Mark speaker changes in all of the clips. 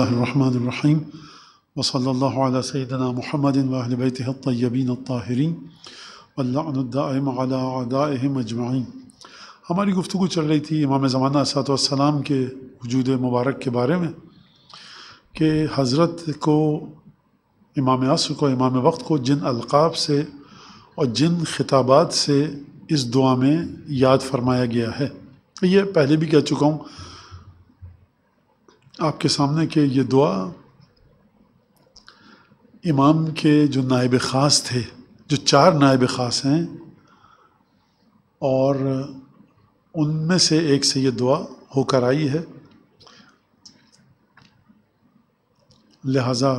Speaker 1: Bismillahirrahmanirrahim. Ve sallallahu ala seyyidina Muhammedin ve ahli beytihi attayyabin attahirin. Ve la'nu daim ala adaihim ecma'in. Hamari हमारी गुफ्तु चल रही थी इमाम ज़माना सलाम के वजूद मुबारक के बारे में कि हज़रत को इमाम असर को इमाम वक्त को जिन अलकाब से और जिन खिताबात से इस दुआ में याद फरमाया गया है ये पहले भी कह चुका हूँ आपके सामने के ये दुआ इमाम के जो नायब ख़ास थे जो चार नायब ख़ास हैं और उनमें से एक से ये दुआ होकर आई है लिहाजा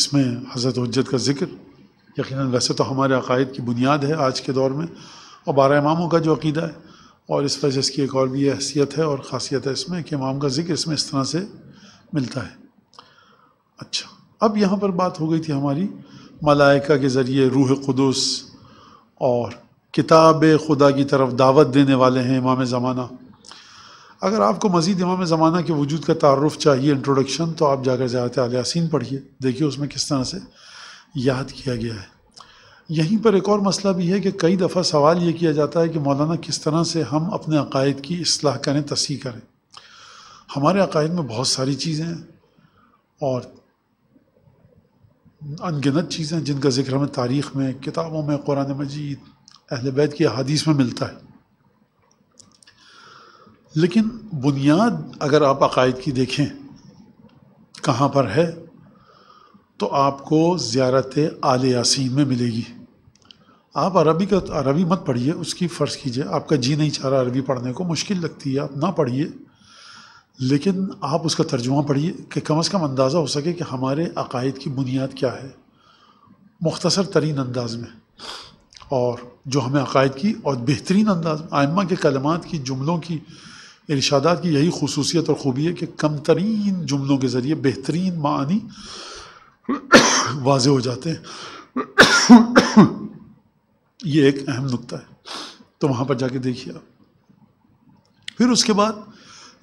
Speaker 1: इसमें हज़रत हजत का ज़िक्र यकीन वैसे तो हमारे अकायद की बुनियाद है आज के दौर में और बारह इमामों का जो अकीदा है और इस वजह इसकी एक और भी हैसियत है और ख़ासियत है इसमें कि इमाम का जिक्र इसमें इस तरह से मिलता है अच्छा अब यहाँ पर बात हो गई थी हमारी मलाइका के ज़रिए रूह क़ुदस और किताब खुदा की तरफ दावत देने वाले हैं इमाम ज़माना अगर आपको मज़ीद इमाम ज़माना के वजूद का तारफ़ चाहिए इंट्रोडक्शन तो आप जाकर ज़्यादात आलियासिन पढ़िए देखिए उसमें किस तरह से याद किया गया है यहीं पर एक और मसला भी है कि कई दफ़ा सवाल ये किया जाता है कि मौलाना किस तरह से हम अपने अकायद की असलाह करें तसी करें हमारे अकायद में बहुत सारी चीज़ें हैं और अनगिनत चीज़ें जिनका जिक्र हमें तारीख़ में किताबों में कुरान मजीद अहल बैत की अदीस में मिलता है लेकिन बुनियाद अगर आप अकायद की देखें कहाँ पर है तो आपको ज़्यारत आल यासीन में मिलेगी आप अरबी का अरबी मत पढ़िए उसकी फ़र्ज़ कीजिए आपका जी नहीं चाह रहा अरबी पढ़ने को मुश्किल लगती है आप ना पढ़िए लेकिन आप उसका तर्जुमा पढ़िए कि कम अज़ कम अंदाज़ा हो सके कि हमारे अकायद की बुनियाद क्या है मुख्तसर तरीन अंदाज में और जो हमें अकायद की और बेहतरीन अंदाज में आयमा के कलमात की जुमलों की इर्शादात की यही खसूसियत और ख़ूबी है कि कम तरीन जुमलों के ज़रिए बेहतरीन मानी वाजे हो जाते हैं ये एक अहम नुकता है तो वहाँ पर जाके देखिए आप फिर उसके बाद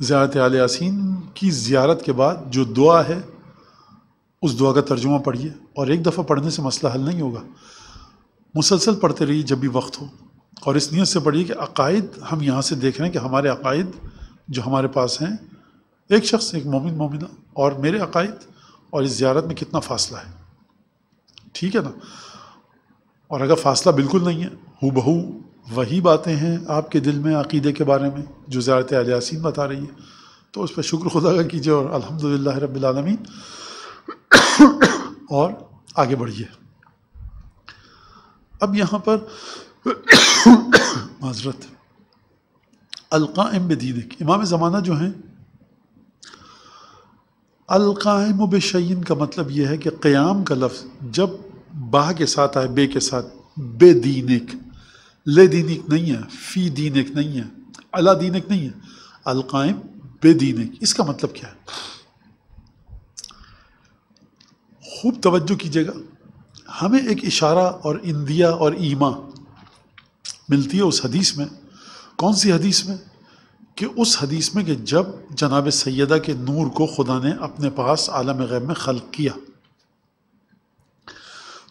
Speaker 1: ज़्यारत आल यासिन की ज़्यारत के बाद जो दुआ है उस दुआ का तर्जुमा पढ़िए और एक दफ़ा पढ़ने से मसला हल नहीं होगा मुसलसल पढ़ते रहिए जब भी वक्त हो और इस नीयत से पढ़िए कि अकायद हम यहाँ से देख रहे हैं कि हमारे अकायद जो हमारे पास हैं एक शख्स एक मोमिन मोमिना और मेरे अकायद और इस ज्यारत में कितना फासला है ठीक है ना और अगर फासला बिल्कुल नहीं है हु बहू वही बातें हैं आपके दिल में अकीदे के बारे में जो ज्यारत अलियासिन बता रही है तो उस पर शुक्र खुदा का कीजिए और अलहमदिल्ला रबालमी और आगे बढ़िए अब यहाँ पर माजरत अलका इम इमाम ज़माना जो हैं अलकायम बेशन का मतलब यह है कि क़याम का लफ्ज़ जब बाह के साथ आए बे के साथ बेदीनिक ले दीनिक नहीं है फ़ी दीनिक नहीं है अला दीनिक नहीं है अलकायम बेदीनिक इसका मतलब क्या है खूब तवज्जो कीजिएगा हमें एक इशारा और इंदिया और ईमा मिलती है उस हदीस में कौन सी हदीस में कि उस हदीस में कि जब जनाब सैदा के नूर को खुदा ने अपने पास आलम गैब में खल किया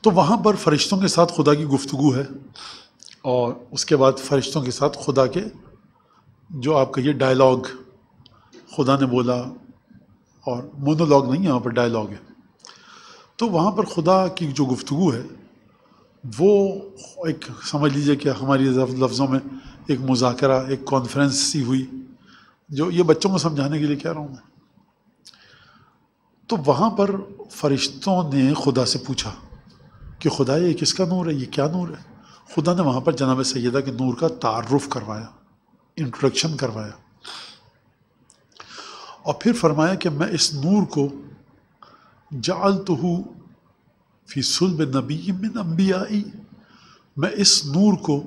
Speaker 1: तो वहाँ पर फरिश्तों के साथ खुदा की गुफ्तु है और उसके बाद फरिश्तों के साथ खुदा के जो आप कहिए डायलॉग खुदा ने बोला और मोनोलॉग नहीं यहाँ पर डायलॉग है तो वहाँ पर खुदा की जो गुफ्तु है वो एक समझ लीजिए कि हमारी लफ्ज़ों में एक मुजाकरा एक कॉन्फ्रेंस सी हुई जो ये बच्चों को समझाने के लिए कह रहा हूँ मैं तो वहाँ पर फरिश्तों ने खुदा से पूछा कि खुदा ये किसका नूर है ये क्या नूर है खुदा ने वहाँ पर जनाब सैदा के नूर का तारफ़ करवाया इंट्रोडक्शन करवाया और फिर फरमाया कि मैं इस नूर को जाल तो हूँ फीसुल नबी मिन अम्बियाई मैं इस नूर को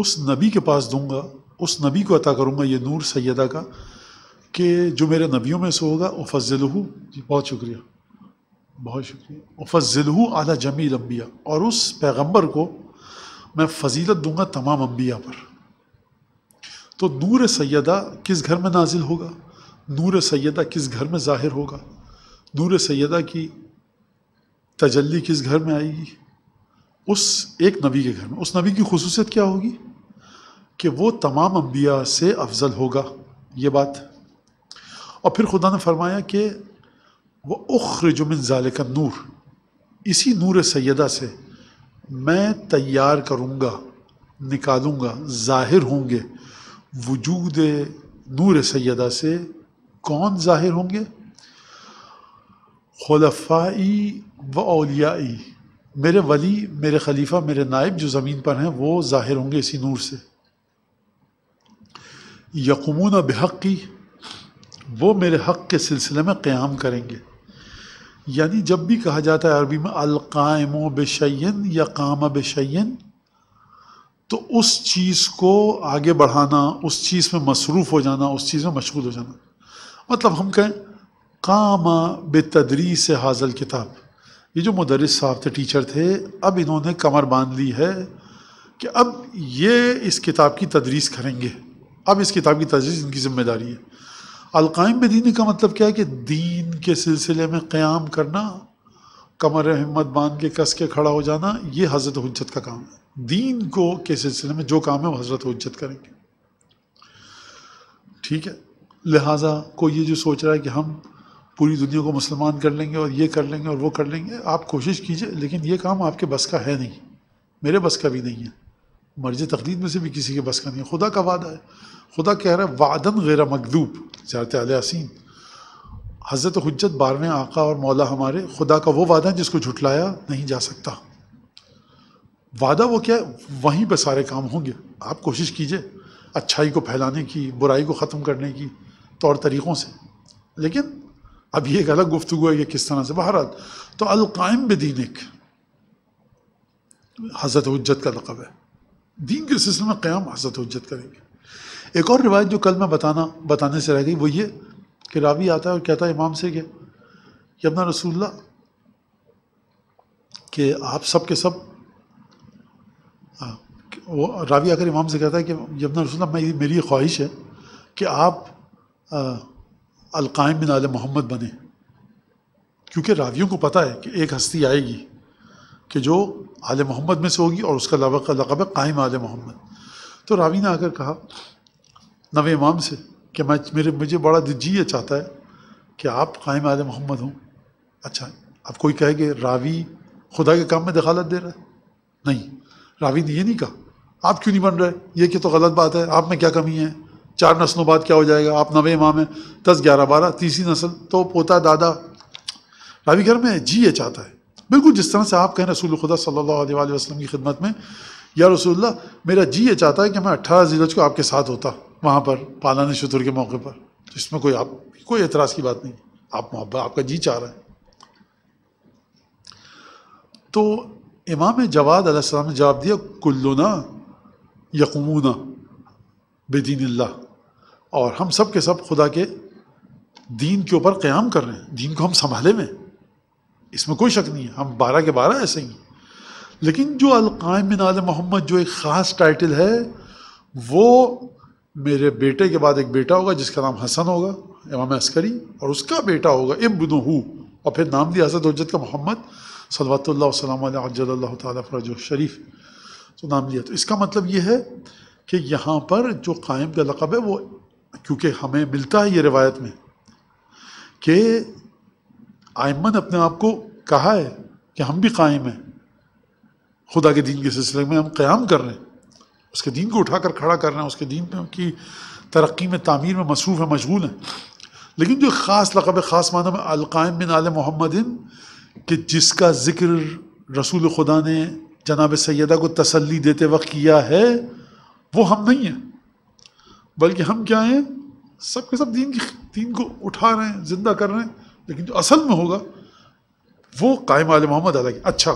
Speaker 1: उस नबी के पास दूंगा उस नबी को अता करूँगा ये नूर सैदा का कि जो मेरे नबियों में से होगा उफजलहू जी बहुत शुक्रिया बहुत शुक्रिया उफ़लहू आला जमील अम्बिया और उस पैगम्बर को मैं फजीलत दूंगा तमाम अम्बिया पर तो नूर सैदा किस घर में नाजिल होगा नूर सैदा किस घर में ज़ाहिर होगा नूर सैदा की तजल्ली किस घर में आएगी उस एक नबी के घर में उस नबी की खसूसियत क्या होगी कि वो तमाम अम्बिया से अफजल होगा ये बात और फिर खुदा ने फरमाया कि वह उख्र जुमिन का नूर इसी नूर सैदा से मैं तैयार करूँगा निकालूँगा ज़ाहिर होंगे वजूद नूर सैदा से कौन ज़ाहिर होंगे खलफाई व अलियाई मेरे वली मेरे खलीफा मेरे नायब जो ज़मीन पर हैं वो ज़ाहिर होंगे इसी नूर से बेहक की वो मेरे हक़ के सिलसिले में क़्याम करेंगे यानी जब भी कहा जाता है अरबी में अलकायम बेशन या काम बेशन तो उस चीज़ को आगे बढ़ाना उस चीज़ में मसरूफ़ हो जाना उस चीज़ में मशगूल हो जाना मतलब हम कहें काम बेतदरी से हाजल किताब ये जो मदरस साहब थे टीचर थे अब इन्होंने कमर बांध ली है कि अब ये इस किताब की तदरीस करेंगे अब इस किताब की तजीज़ इनकी ज़िम्मेदारी है अलकायम बेदीनी का मतलब क्या है कि दीन के सिलसिले में क़्याम करना कमर हिम्मत बांध के कस के खड़ा हो जाना ये हज़रत हजत का काम है दीन को के सिलसिले में जो काम है वो हज़रत हजत करेंगे ठीक है लिहाजा को ये जो सोच रहा है कि हम पूरी दुनिया को मुसलमान कर लेंगे और ये कर लेंगे और वो कर लेंगे आप कोशिश कीजिए लेकिन ये काम आपके बस का है नहीं मेरे बस का भी नहीं है मर्ज तकलीद में से भी किसी के बस का नहीं है खुदा का वादा है खुदा कह रहा है वादन गैर मकदूब जारत आलियासिन हज़रत हजत बारहवें आका और मौला हमारे खुदा का वो वादा है जिसको झुठलाया नहीं जा सकता वादा वो क्या है वहीं पर सारे काम होंगे आप कोशिश कीजिए अच्छाई को फैलाने की बुराई को ख़त्म करने की तौर तरीक़ों से लेकिन अब ये एक अलग गुफ्तु है ये किस तरह से बहरत तो अलकायम बदीनिक हज़रत हजत का लकब है दीन के सिलसिले में क़्याम हजरत हजत करेंगे एक और रिवायत जो कल मैं बताना बताने से रह गई वो ये कि रावी आता है और कहता है इमाम से कि अपना रसूल्ला कि आप सब के सब वो रावी आकर इमाम से कहता है कि यमुना रसूल्ला मैं मेरी ख्वाहिश है कि आप अलकायम बिन आल मोहम्मद बने क्योंकि रावियों को पता है कि एक हस्ती आएगी कि जो आल मोहम्मद में से होगी और उसका लबा का लकब है कायम आल मोहम्मद तो रावी ने आकर कहा नवे इमाम से कि मैं मेरे मुझे बड़ा जी ये चाहता है कि आप कायम आल मोहम्मद हों अच्छा अब कोई कहेंगे रावी खुदा के काम में दखालत दे रहा है नहीं रावी ने यह नहीं कहा आप क्यों नहीं बन रहे ये कि तो गलत बात है आप में क्या कमी है चार नस्लों बाद क्या हो जाएगा आप नवे इमाम हैं दस ग्यारह बारह तीसरी नस्ल तो पोता दादा रावी घर में जी ये चाहता है बिल्कुल जिस तरह से आप कहें रसूल खुदा सल्लल्लाहु अलैहि वसल्लम की खिदमत में या रसूल्ला मेरा जी ये चाहता है कि मैं अट्ठारह जीरोज को आपके साथ होता वहाँ पर पालान शतुर के मौके पर तो इसमें कोई आप कोई एतराज़ की बात नहीं आप मोहब्बत आपका जी चाह रहे हैं तो इमाम जवाद अलैहिस्सलाम ने जवाब दिया कुल्लुना यकूना बेदीन और हम सब के सब खुदा के दीन के ऊपर क़्याम कर रहे हैं दीन को हम संभाले में इसमें कोई शक नहीं है हम बारह के बारह ऐसे ही लेकिन जो अलकायमिन आल मोहम्मद जो एक ख़ास टाइटल है वो मेरे बेटे के बाद एक बेटा होगा जिसका नाम हसन होगा इमाम अस्करी और उसका बेटा होगा इब्न हु और फिर नाम दिया हसद हजरत का मोहम्मद सलवातल वसलम तरज शरीफ तो नाम दिया तो इसका मतलब ये है कि यहाँ पर जो कायम का लक़ब है वो क्योंकि हमें मिलता है ये रिवायत में कि आयमा अपने आप को कहा है कि हम भी कायम हैं खुदा के दीन के सिलसिले में हम क़्याम कर रहे हैं उसके दीन को उठा कर खड़ा कर रहे हैं उसके दीन में उनकी तरक्की में तामीर में मसरूफ़ है मशगूल हैं लेकिन जो ख़ास लकब ख़ास माना में अलकायम बिन आल मोहम्मदिन कि जिसका ज़िक्र रसूल खुदा ने जनाब सैदा को तसली देते वक्त किया है वो हम नहीं हैं बल्कि हम क्या हैं सब के सब दीन की दीन को उठा रहे हैं ज़िंदा कर रहे हैं लेकिन जो असल में होगा वो कायम आल मोहम्मद अदा की अच्छा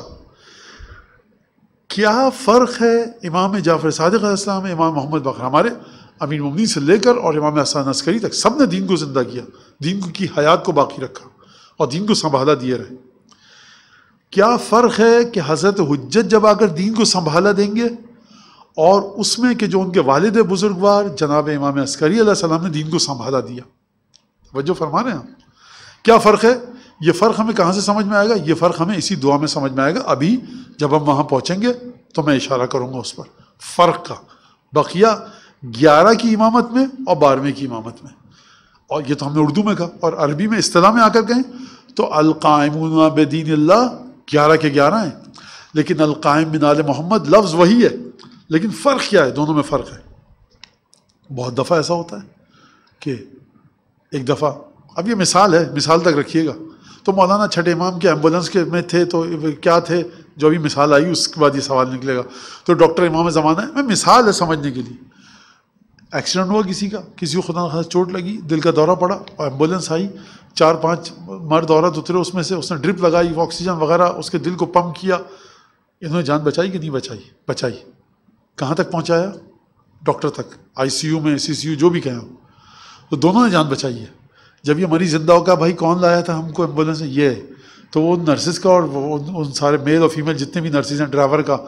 Speaker 1: क्या फ़र्क है इमाम जाफ़र सदक इस्लाम इमाम मोहम्मद बकर हमारे अमीन ममनी से लेकर और इमाम असान अस्करी तक सब ने दीन को ज़िंदा किया दीन की हयात को बाकी रखा और दीन को संभाला दिए रहे क्या फ़र्क है कि हज़रत हजत जब आकर दीन को संभाला देंगे और उसमें कि जो उनके वालद बुज़ुर्गवार जनाब इमाम अस्करी सलाम ने दीन को संभाला दिया वजह फरमा रहे हैं आप क्या फ़र्क है ये फ़र्क हमें कहाँ से समझ में आएगा ये फ़र्क हमें इसी दुआ में समझ में आएगा अभी जब हम वहाँ पहुँचेंगे तो मैं इशारा करूँगा उस पर फ़र्क का बकिया ग्यारह की इमामत में और बारहवीं की इमामत में और ये तो हमने उर्दू में कहा और अरबी में अतलाह में आकर कहें तो अलकायमुना बेदीन ग्यारह के ग्यारह हैं लेकिन अलकायम बिन आल मोहम्मद लफ्ज़ वही है लेकिन फ़र्क क्या है दोनों में फ़र्क है बहुत दफ़ा ऐसा होता है कि एक दफ़ा अब ये मिसाल है मिसाल तक रखिएगा तो मौलाना छठे इमाम के एम्बुलेंस के में थे तो क्या थे जो अभी मिसाल आई उसके बाद ये सवाल निकलेगा तो डॉक्टर इमाम ज़माना है मैं मिसाल है समझने के लिए एक्सीडेंट हुआ किसी का किसी को खुदा खास चोट लगी दिल का दौरा पड़ा और एम्बुलेंस आई चार पांच मर्द औरत उतरे उसमें से उसने ड्रिप लगाई ऑक्सीजन वगैरह उसके दिल को पम्प किया इन्होंने जान बचाई कि नहीं बचाई बचाई कहाँ तक पहुँचाया डॉक्टर तक आई में सी जो भी कहें तो दोनों ने जान बचाई है जब ये मरीज जिंदा होगा भाई कौन लाया था हमको एम्बुलेंस ये तो वो नर्सिस का और उन, उन सारे मेल और फीमेल जितने भी नर्सिस हैं ड्राइवर का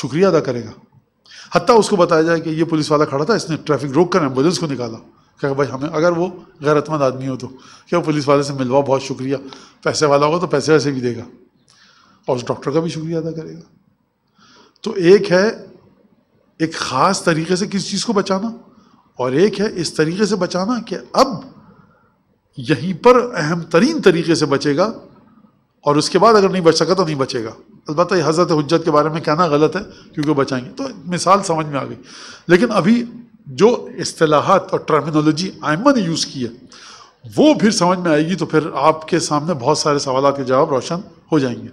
Speaker 1: शुक्रिया अदा करेगा हती उसको बताया जाए कि ये पुलिस वाला खड़ा था इसने ट्रैफिक रोक कर एम्बुलेंस को निकाला क्या भाई हमें अगर वो गैरतमंद आदमी हो तो क्या वो पुलिस वाले से मिलवाओ बहुत शुक्रिया पैसे वाला होगा तो पैसे वैसे भी देगा और उस डॉक्टर का भी शुक्रिया अदा करेगा तो एक है एक ख़ास तरीके से किसी चीज़ को बचाना और एक है इस तरीके से बचाना कि अब यहीं पर अहम तरीन तरीके से बचेगा और उसके बाद अगर नहीं बच सका तो नहीं बचेगा अलबत् हजरत हजरत हजत के बारे में कहना गलत है क्योंकि बचाएंगे तो मिसाल समझ में आ गई लेकिन अभी जो असलाहत और टर्मिनोलॉजी आयमा ने यूज़ की है वो फिर समझ में आएगी तो फिर आपके सामने बहुत सारे सवाल के जवाब रोशन हो जाएंगे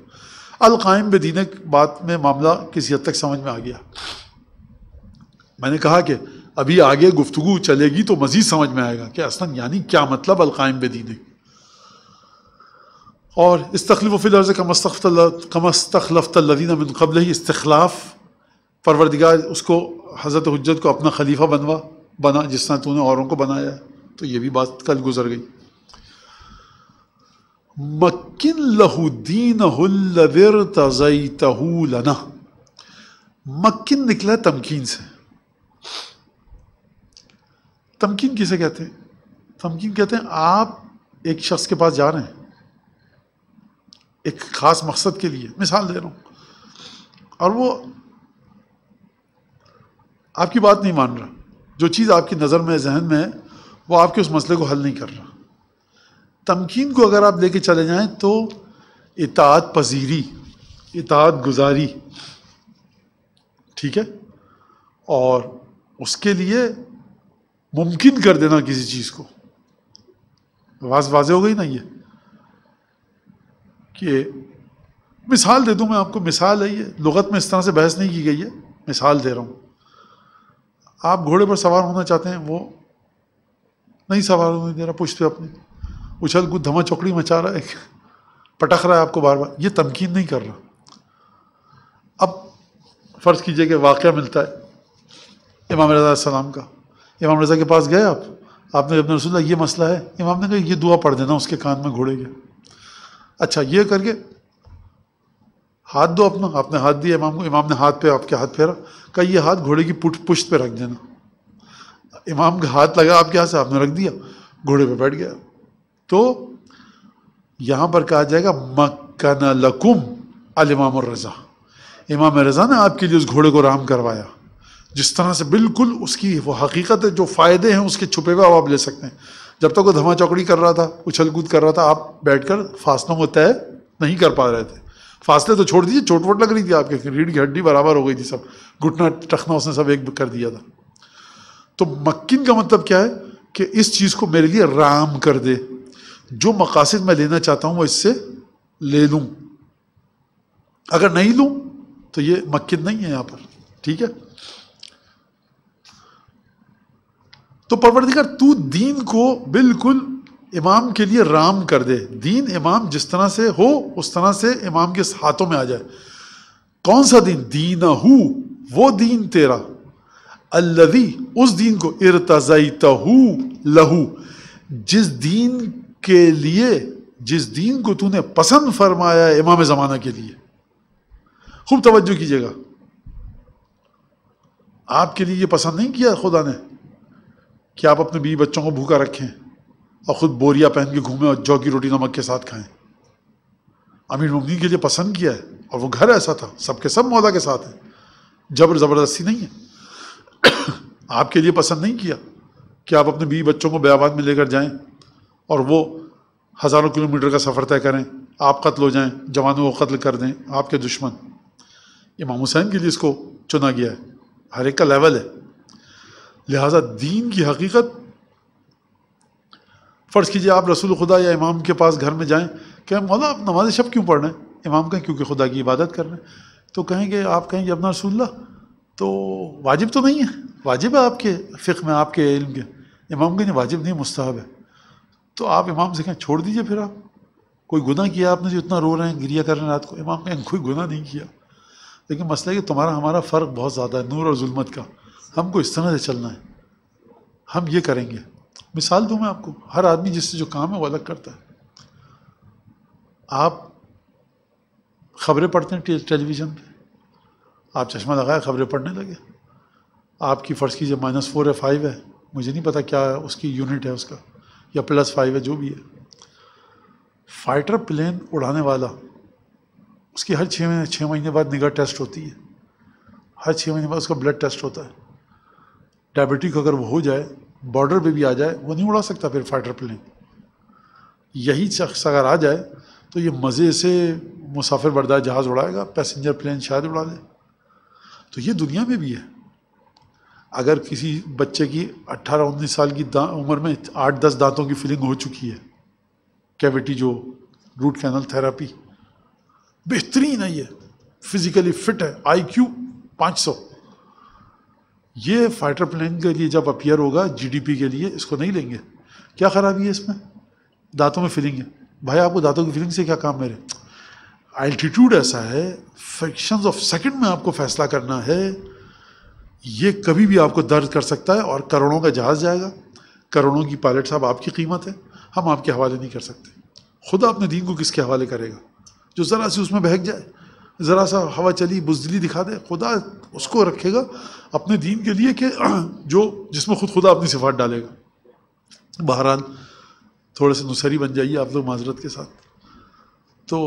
Speaker 1: अलकायम बेदीन बात में मामला किसी हद तक समझ में आ गया मैंने कहा कि अभी आगे गुफ्तु चलेगी तो मज़ीद समझ में आएगा कि असन यानी क्या मतलब अलकायम बेदीन और इस फ़िलर्ज़ कमस्तखलफ़ीन मिन कबल ही इस्तलाफ़ परवरदिगार उसको हज़रत हजरत को अपना खलीफा बनवा बना जिस तरह तूने औरों को बनाया तो ये भी बात कल गुजर गई मकिन लहुद्दीन तज़ई तहू लना मक्किन निकला तमकीन से तमकीन किसे कहते हैं तमकीन कहते हैं आप एक शख्स के पास जा रहे हैं एक ख़ास मकसद के लिए मिसाल दे रहा हूँ और वो आपकी बात नहीं मान रहा जो चीज़ आपकी नज़र में जहन में है वो आपके उस मसले को हल नहीं कर रहा तमकीन को अगर आप लेके चले जाएं तो इतात पजीरी इतात गुजारी ठीक है और उसके लिए मुमकिन कर देना किसी चीज़ को आवाज वाजे हो गई ना ये कि मिसाल दे दूं मैं आपको मिसाल है ये लगत में इस तरह से बहस नहीं की गई है मिसाल दे रहा हूँ आप घोड़े पर सवार होना चाहते हैं वो नहीं सवार होने दे रहा पूछते अपने उछल कुछ धमा चौकड़ी मचा रहा है पटक रहा है आपको बार बार ये तमकीन नहीं कर रहा अब फ़र्ज़ कीजिए कि वाक़ मिलता है इमाम रजा सलाम का इमाम रज़ा के पास गए आप आपने अपने रसुल्ला ये मसला है इमाम ने कहा ये दुआ पढ़ देना उसके कान में घोड़े के अच्छा ये करके हाथ दो अपना आपने हाथ दिया इमाम को इमाम ने हाथ पे आपके हाथ फेरा कहा ये हाथ घोड़े की पुट पुश्त पे रख देना इमाम का हाथ लगा आपके हाथ से आपने रख दिया घोड़े पे बैठ गया तो यहाँ पर कहा जाएगा मक्का लकुम अल इमाम रज़ा इमाम रज़ा ने आपके लिए उस घोड़े को राम करवाया जिस तरह से बिल्कुल उसकी वो हकीकत है जो फ़ायदे हैं उसके छुपे हुए आप ले सकते हैं जब तक वो धमा चौकड़ी कर रहा था उछल कूद कर रहा था आप बैठ कर फासलों को तय नहीं कर पा रहे थे फासले तो छोड़ दीजिए चोट वोट लग रही थी आपके रीढ़ की हड्डी बराबर हो गई थी सब घुटना टखना उसने सब एक कर दिया था तो मक्किन का मतलब क्या है कि इस चीज़ को मेरे लिए राम कर दे जो मकासद मैं लेना चाहता हूँ वो इससे ले लूँ अगर नहीं लूँ तो ये मक्किन नहीं है यहाँ पर ठीक है तो परवरदिगार तू दीन को बिल्कुल इमाम के लिए राम कर दे दीन इमाम जिस तरह से हो उस तरह से इमाम के हाथों में आ जाए कौन सा दीन दीन हु वो दीन तेरा अल्लवी उस दीन को इरतजई तहू लहू जिस दीन के लिए जिस दीन को तूने पसंद फरमाया इमाम ज़माना के लिए खूब तवज्जो कीजिएगा आपके लिए ये पसंद नहीं किया खुदा ने कि आप अपने बीवी बच्चों को भूखा रखें और ख़ुद बोरिया पहन के घूमें और जौ की रोटी नमक के साथ खाएं अमीर मुमनी के लिए पसंद किया है और वो घर ऐसा था सबके सब मौदा के साथ है जबर ज़बरदस्ती नहीं है आपके लिए पसंद नहीं किया कि आप अपने बीवी बच्चों को बयाबाद में लेकर जाएं और वो हज़ारों किलोमीटर का सफ़र तय करें आप कत्ल हो जाएं जवानों को कत्ल कर दें आपके दुश्मन इमाम हुसैन के लिए इसको चुना गया है हर एक का लेवल है लिहाजा दीन की हकीकत फ़र्ज़ कीजिए आप रसूल खुदा या इमाम के पास घर में जाएँ कहें मौला आप नमाज शब क्यों पढ़ रहे हैं इमाम कहें क्योंकि खुदा की इबादत कर रहे हैं तो कहेंगे आप कहेंगे अपना रसूल्ला तो वाजिब तो नहीं है वाजिब है आपके फ़िक्र में आपके इल्म के इमाम कहेंगे वाजिब नहीं मुस्ताहब है तो आप इमाम से कहें छोड़ दीजिए फिर आप कोई गुना किया आपने जो इतना रो रहे हैं गिरिया कर रहे हैं रात को इमाम कहें कोई गुना नहीं किया लेकिन मसला है कि तुम्हारा हमारा फ़र्क बहुत ज़्यादा है नूर और जुलमत का हमको इस तरह से चलना है हम ये करेंगे मिसाल दूँ मैं आपको हर आदमी जिससे जो काम है वो अलग करता है आप खबरें पढ़ते हैं टेलीविज़न पे आप चश्मा लगाया खबरें पढ़ने लगे आपकी फ़र्ज़ कीजिए माइनस फोर है फाइव है मुझे नहीं पता क्या है उसकी यूनिट है उसका या प्लस फाइव है जो भी है फाइटर प्लेन उड़ाने वाला उसकी हर छः महीने छः महीने बाद निगाह टेस्ट होती है हर छः महीने बाद उसका ब्लड टेस्ट होता है डायबिटिक अगर वो हो जाए बॉर्डर पे भी आ जाए वो नहीं उड़ा सकता फिर फाइटर प्लेन यही शख्स अगर आ जाए तो ये मज़े से मुसाफिर बरदार जहाज़ उड़ाएगा पैसेंजर प्लेन शायद उड़ा दे तो ये दुनिया में भी है अगर किसी बच्चे की 18-19 साल की उम्र में 8-10 दांतों की फीलिंग हो चुकी है कैविटी जो रूट कैनल थेरापी बेहतरीन है ये फिज़िकली फ़िट है आईक्यू सौ ये फाइटर प्लेन के लिए जब अपियर होगा जीडीपी के लिए इसको नहीं लेंगे क्या खराबी है इसमें दांतों में फीलिंग है भाई आपको दांतों की फीलिंग से क्या काम मेरे एल्टीट्यूड ऐसा है फ्रैक्शंस ऑफ सेकंड में आपको फैसला करना है ये कभी भी आपको दर्द कर सकता है और करोड़ों का जहाज़ जाएगा करोड़ों की पायलट साहब आपकी कीमत है हम आपके हवाले नहीं कर सकते खुद अपने दीन को किसके हवाले करेगा जो ज़रा सी उसमें बहक जाए ज़रा सा हवा चली बुजदली दिखा दे खुदा उसको रखेगा अपने दीन के लिए कि जो जिसमें खुद खुदा अपनी सिफात डालेगा बहरहाल थोड़े से नुसरी बन जाइए आप लोग माजरत के साथ तो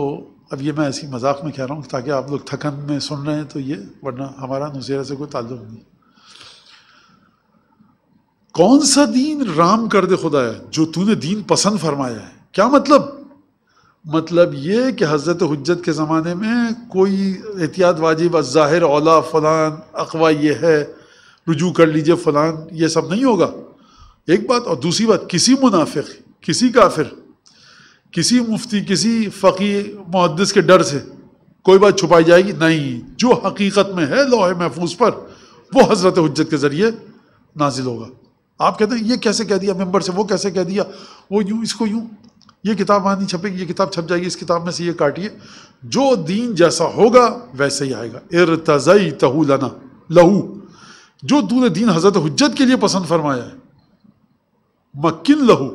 Speaker 1: अब ये मैं ऐसी मजाक में कह रहा हूँ ताकि आप लोग थकन में सुन रहे हैं तो ये वरना हमारा नुसरा से कोई ताल्लुक नहीं कौन सा दीन राम कर दे खुदा है जो तूने दीन पसंद फरमाया है क्या मतलब मतलब ये कि हज़रत हजत के ज़माने में कोई एहतियात वाजिब ज़ाहिर ओला फ़लान अकवा ये है रुजू कर लीजिए फ़लान ये सब नहीं होगा एक बात और दूसरी बात किसी मुनाफिक किसी काफिर किसी मुफ्ती किसी फ़कीर मुहदस के डर से कोई बात छुपाई जाएगी नहीं जो हकीकत में है लोहे महफूज पर वो हज़रत हजत के ज़रिए नाजिल होगा आप कहते हैं ये कैसे कह दिया मेम्बर से वो कैसे कह दिया वो यूँ इसको यूँ ये किताब वहाँ नहीं छपेगी ये किताब छप जाएगी इस किताब में से ये काटिए जो दीन जैसा होगा वैसे ही आएगा इरतज़ई तहू लना लहू जो ने दीन हज़रत हजत के लिए पसंद फरमाया है मकिन लहू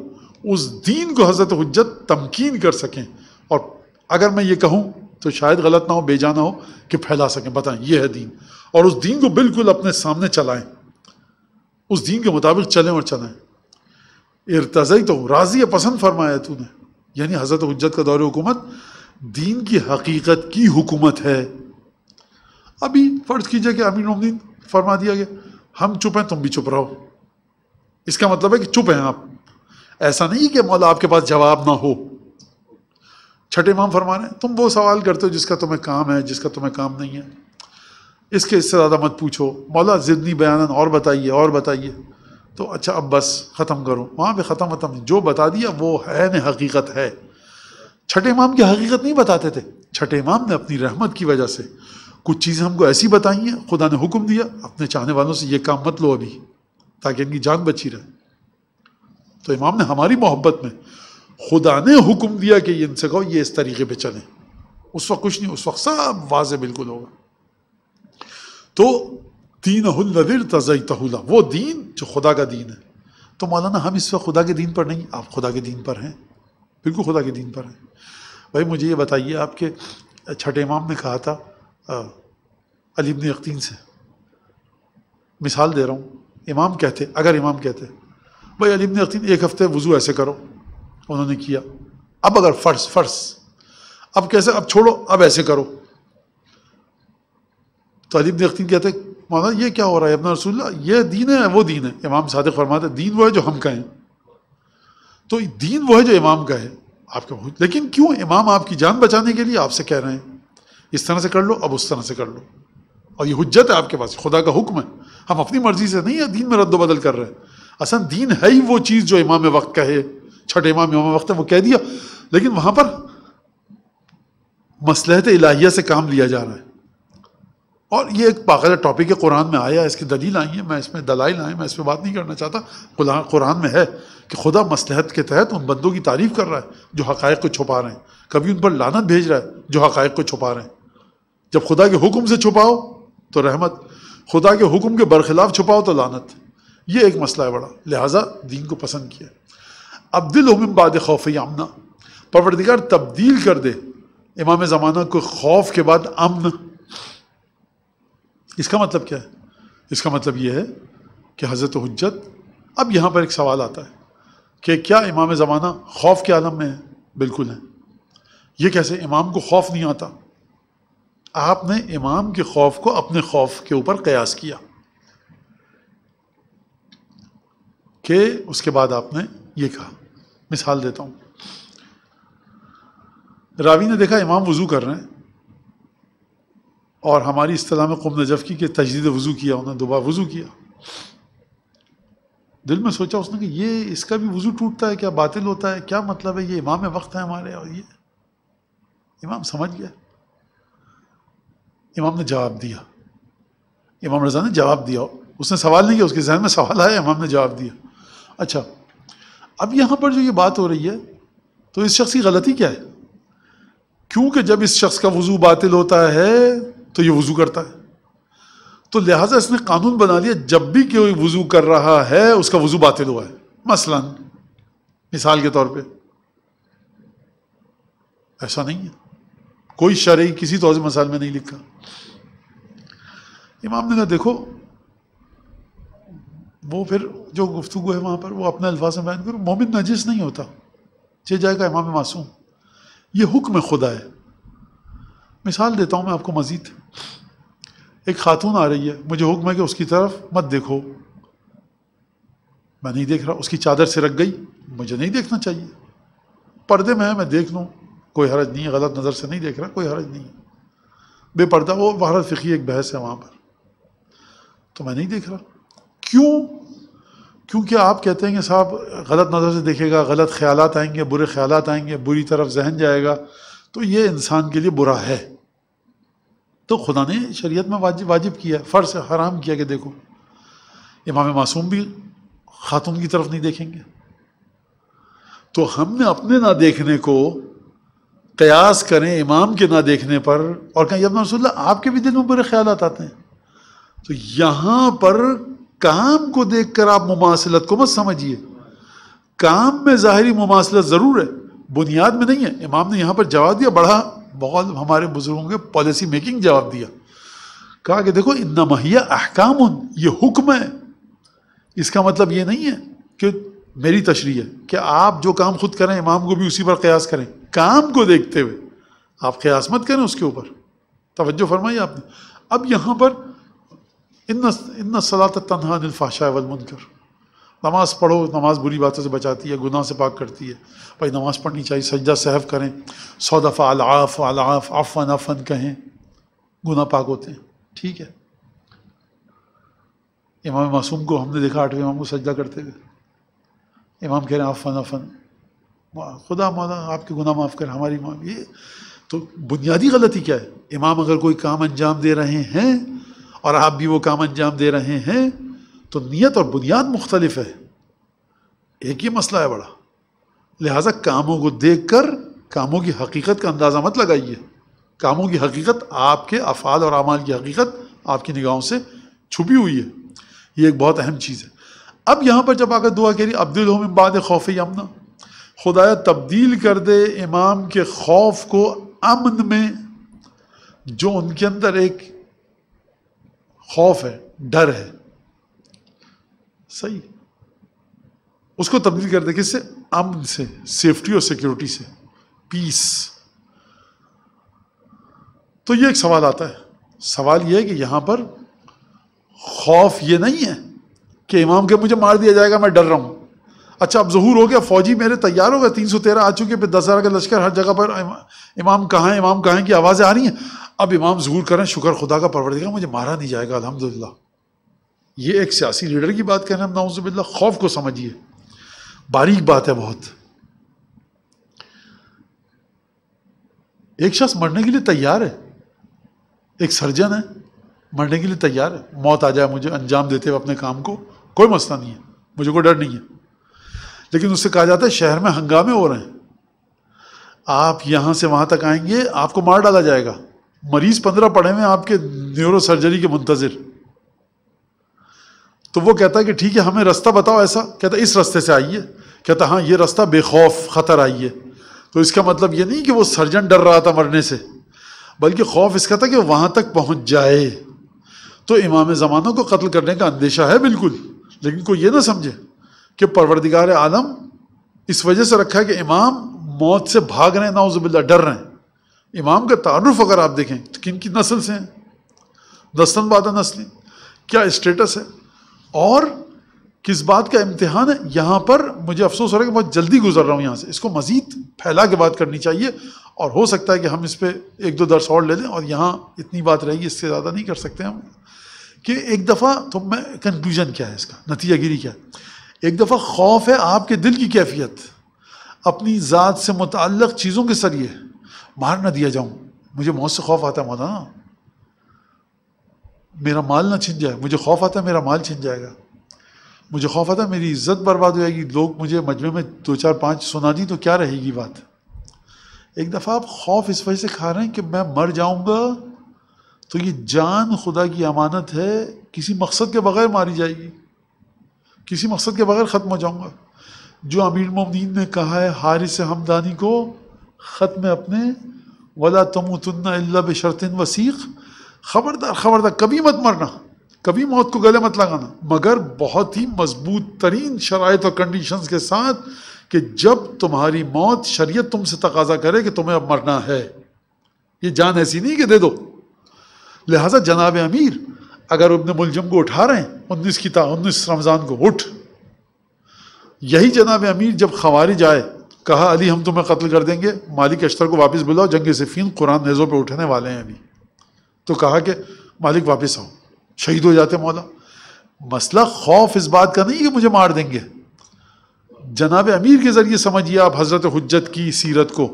Speaker 1: उस दीन को हज़रत हजत तमकीन कर सकें और अगर मैं ये कहूँ तो शायद गलत ना हो बेजाना हो कि फैला सकें बताएं यह है दीन और उस दीन को बिल्कुल अपने सामने चलाएं उस दीन के मुताबिक चलें और चलाएं इर्तज़ई तो राजी पसंद फरमाया तू ने यानी हज़रत हजत का दौर हुकूमत दीन की हकीकत की हुकूमत है अभी फ़र्ज़ कीजिए कि अमीन उमदीन फरमा दिया गया हम चुप हैं तुम भी चुप रहो इसका मतलब है कि चुप हैं आप ऐसा नहीं कि मौला आपके पास जवाब ना हो छठे इमाम फरमा रहे तुम वो सवाल करते हो जिसका तुम्हें काम है जिसका तुम्हें काम नहीं है इसके इससे ज़्यादा मत पूछो मौला ज़िदनी बयान और बताइए और बताइए तो अच्छा अब बस ख़त्म करो वहाँ पे ख़त्म वतम जो बता दिया वो है न हकीकत है छठे इमाम की हकीकत नहीं बताते थे छठे इमाम ने अपनी रहमत की वजह से कुछ चीज़ें हमको ऐसी बताई हैं खुदा ने हुक्म दिया अपने चाहने वालों से ये काम मत लो अभी ताकि इनकी जान बची रहे तो इमाम ने हमारी मोहब्बत में खुदा ने हुक्म दिया कि इनसे कहो ये इस तरीके पर चलें उस वक्त कुछ नहीं उस वक्त सब वाज बिल्कुल होगा तो दीन हर तज़ैतहुल्ला वो दीन जो खुदा का दीन है तो मौलाना हम इस वक्त खुदा के दीन पर नहीं आप खुदा के दीन पर हैं बिल्कुल खुदा के दीन पर हैं भाई मुझे ये बताइए आपके छठे इमाम ने कहा था अलीबन ने यकीन से मिसाल दे रहा हूँ इमाम कहते अगर इमाम कहते भाई अलीबन ने यकीन एक हफ्ते वज़ू ऐसे करो उन्होंने किया अब अगर फ़र्ज फ़र्ज अब कैसे अब छोड़ो अब ऐसे करो तो अलीब ने यकीन कहते मौलाना ये क्या हो रहा है अपना रसूल ये दीन है वो दीन है इमाम सादिक फरमाते दीन वो है जो हम का है तो दीन वो है जो इमाम का है आपके लेकिन क्यों इमाम आपकी जान बचाने के लिए आपसे कह रहे हैं इस तरह से कर लो अब उस तरह से कर लो और ये हजत है आपके पास खुदा का हुक्म है हम अपनी मर्जी से नहीं है दीन में रद्दबदल कर रहे हैं असल दीन है ही वो चीज़ जो इमाम वक्त का है छठे इमाम इमाम वक्त है वो कह दिया लेकिन वहाँ पर मसलहत इलाहिया से काम लिया जा रहा है और ये एक बाकायदा टॉपिक है कुरान में आया इसकी दलील आई है मैं इसमें दलाइल आई मैं इस पर बात नहीं करना चाहता कुरान में है कि खुदा मसलहत के तहत उन बंदों की तारीफ़ कर रहा है जो हक़ को छुपा रहे हैं कभी उन पर लानत भेज रहा है जो हक़ को छुपा रहे हैं जब खुदा के हुक्म से छुपाओ तो रहमत खुदा के हुक्म के बरखिलाफ़ छुपाओ तो लानत ये एक मसला है बड़ा लिहाजा दीन को पसंद किया अब दिल उमिन बाद खौफ आमना परवरदिगार तब्दील कर दे इमाम ज़माना को खौफ के बाद अमन इसका मतलब क्या है इसका मतलब यह है कि हज़रत हजत अब यहाँ पर एक सवाल आता है कि क्या इमाम ज़माना खौफ के आलम में है बिल्कुल है ये कैसे इमाम को खौफ नहीं आता आपने इमाम के खौफ को अपने खौफ के ऊपर कयास किया कि उसके बाद आपने ये कहा मिसाल देता हूँ रावी ने देखा इमाम वज़ू कर रहे हैं और हमारी असलाह में कम की के तजदीद वज़ू किया उन्होंने दोबारा वज़ू किया दिल में सोचा उसने कि ये इसका भी वज़ू टूटता है क्या बातिल होता है क्या मतलब है ये इमाम वक्त है हमारे और ये इमाम समझ गया इमाम ने जवाब दिया इमाम रजा ने जवाब दिया उसने सवाल नहीं किया उसके जहन में सवाल आया इमाम ने जवाब दिया अच्छा अब यहाँ पर जो ये बात हो रही है तो इस शख्स की गलती क्या है क्योंकि जब इस शख्स का वज़ू बातिल होता है तो ये वज़ू करता है तो लिहाजा इसने कानून बना लिया जब भी कोई वज़ू कर रहा है उसका वज़ू बातिल हुआ है मसलन मिसाल के तौर पे ऐसा नहीं है कोई शर् किसी तोज़ मसाल में नहीं लिखा इमाम ने कहा देखो वो फिर जो गुफ्तु है वहां पर वो अपने अल्फाज में बयान करो मोमिन नजिस नहीं होता चे जाएगा इमाम मासूम ये हुक्म खुदा है मिसाल देता हूँ मैं आपको मज़ीद एक खातून आ रही है मुझे हुक्म है कि उसकी तरफ मत देखो मैं नहीं देख रहा उसकी चादर से रख गई मुझे नहीं देखना चाहिए पर्दे में है मैं देख लूँ कोई हरज नहीं है गलत नज़र से नहीं देख रहा कोई हरज नहीं है बेपर्दा वो भारत फ़िकी एक बहस है वहाँ पर तो मैं नहीं देख रहा क्यों क्योंकि आप कहते हैं कि साहब गलत नज़र से देखेगा गलत ख्याल आएंगे बुरे ख्याल आएंगे बुरी तरफ जहन जाएगा तो ये इंसान के लिए बुरा है तो खुदा ने शरीयत में वाजिब वाजिब किया फ़र्ज हराम किया कि देखो इमाम मासूम भी खातून की तरफ नहीं देखेंगे तो हमने अपने ना देखने को कयास करें इमाम के ना देखने पर और कहें यब रसोल्ला आपके भी दिल में बुरे ख्याल आते हैं तो यहाँ पर काम को देख कर आप मुमासलत को मत समझिए काम में ज़ाहरी मुासिलत ज़रूर है बुनियाद में नहीं है इमाम ने यहाँ पर जवाब दिया बड़ा बहुत हमारे बुजुर्गों के पॉलिसी मेकिंग जवाब दिया कहा कि देखो इन महिया अहकाम ये हुक्म है इसका मतलब ये नहीं है कि मेरी तशरी है कि आप जो काम खुद करें इमाम को भी उसी पर कयास करें काम को देखते हुए आप कयास मत करें उसके ऊपर तोज्जो फरमाई आपने अब यहाँ पर इन इन सलात तनहा दिलफाशा कर नमाज़ पढ़ो नमाज़ बुरी बातों से बचाती है गुनाह से पाक करती है भाई नमाज़ पढ़नी चाहिए सजदा सहफ करें सौ दफ़ा अलाफ़ अलाफ़ अफन अफन कहें गुनाह पाक होते हैं ठीक है इमाम मासूम को हमने देखा आठवें इमाम को सजदा करते हुए इमाम कह रहे हैं अफन अफन खुदा मौला आपके गुनाह माफ़ कर हमारी माँ ये तो बुनियादी गलती क्या है इमाम अगर कोई काम अंजाम दे रहे हैं और आप भी वो काम अंजाम दे रहे हैं तो नीयत और बुनियाद मुख्तलिफ है एक ही मसला है बड़ा लिहाजा कामों को देख कर कामों की हकीकत का अंदाज़ा मत लगाइए कामों की हकीकत आपके अफाल और अमाल की हकीकत आपकी निगाहों से छुपी हुई है ये एक बहुत अहम चीज़ है अब यहाँ पर जब आकर दुआ करी अब्दुल हम बाद खौफ अमना खुदाया तब्दील कर दे इमाम के खौफ को अमन में जो उनके अंदर एक खौफ है डर है सही उसको तब्दील कर दे किससे अमन से सेफ्टी और सिक्योरिटी से पीस तो ये एक सवाल आता है सवाल ये है कि यहां पर खौफ ये नहीं है कि इमाम के मुझे मार दिया जाएगा मैं डर रहा हूं अच्छा अब जहूर हो गया फौजी मेरे तैयार हो गए तीन सौ तेरह आ चुके फिर दस हज़ार का लश्कर हर जगह पर इमाम कहाँ इमाम कहाँ की आवाज़ें आ रही हैं अब इमाम जहूर करें शुक्र खुदा का परवर मुझे मारा नहीं जाएगा अलहमदिल्ला ये एक सियासी लीडर की बात कहना नाउजबिल्ला खौफ को समझिए बारीक बात है बहुत एक शख्स मरने के लिए तैयार है एक सर्जन है मरने के लिए तैयार है मौत आ जाए मुझे अंजाम देते हुए अपने काम को कोई मसला नहीं है मुझे कोई डर नहीं है लेकिन उससे कहा जाता है शहर में हंगामे हो रहे हैं आप यहां से वहां तक आएंगे आपको मार डाला जाएगा मरीज़ पंद्रह पड़े हुए आपके न्यूरो सर्जरी के मुंतज़र तो वो कहता है कि ठीक है हमें रास्ता बताओ ऐसा कहता इस रास्ते से आइए कहता हाँ ये रास्ता बेखौफ ख़तर आइए तो इसका मतलब ये नहीं कि वो सर्जन डर रहा था मरने से बल्कि खौफ इसका था कि वहाँ तक पहुँच जाए तो इमाम ज़मानों को कत्ल करने का अंदेशा है बिल्कुल लेकिन कोई ये ना समझे कि परवरदिगार आलम इस वजह से रखा है कि इमाम मौत से भाग रहे हैं नाउजबिल्ला डर रहे हैं इमाम का तारुफ अगर आप देखें तो किन की नस्ल से हैं दस्तन बाद नस्लें क्या स्टेटस है और किस बात का इम्तहान है यहाँ पर मुझे अफसोस हो रहा है कि बहुत जल्दी गुजर रहा हूँ यहाँ से इसको मज़ीद फैला के बात करनी चाहिए और हो सकता है कि हम इस पर एक दो दर्स और ले लें और यहाँ इतनी बात रहेगी इससे ज़्यादा नहीं कर सकते हम कि एक दफ़ा तो मैं कंक्लूजन क्या है इसका नतीजा गिरी क्या है एक दफ़ा खौफ है आपके दिल की कैफियत अपनी ज़ात से मुतल चीज़ों के सरिए बाहर ना दिया जाऊँ मुझे मौत से खौफ आता है मौलाना मेरा माल ना छिन जाए मुझे खौफ आता है मेरा माल छिन जाएगा मुझे खौफ आता है मेरी इज्जत बर्बाद हो जाएगी लोग मुझे मजमे में दो चार पाँच सुना दी तो क्या रहेगी बात एक दफ़ा आप खौफ इस वजह से खा रहे हैं कि मैं मर जाऊँगा तो ये जान खुदा की अमानत है किसी मकसद के बगैर मारी जाएगी किसी मकसद के बगैर ख़त्म हो जाऊँगा जो अमीर मोमिन ने कहा है हारिस हमदानी को ख़त्म अपने वला तम तुन्ना बशरतिन वसीख खबरदार खबरदार कभी मत मरना कभी मौत को गले मत लगाना मगर बहुत ही मजबूत तरीन शराइ और कंडीशन के साथ कि जब तुम्हारी मौत शरीयत तुमसे तकाजा करे कि तुम्हें अब मरना है ये जान ऐसी नहीं कि दे दो लिहाजा जनाब अमीर अगर अपने मुलजम को उठा रहे हैं उन्नीस की ता उन्नीस रमज़ान को उठ यही जनाब अमीर जब खवारी जाए कहा अली हम तुम्हें कत्ल कर देंगे मालिक अश्तर को वापस बुलाओ जंग सिफीन कुरान नेज़ों पर उठने वाले हैं अभी तो कहा कि मालिक वापस आओ शहीद हो जाते मौला मसला खौफ इस बात का नहीं कि मुझे मार देंगे जनाब अमीर के ज़रिए समझिए आप हज़रत हजत की सीरत को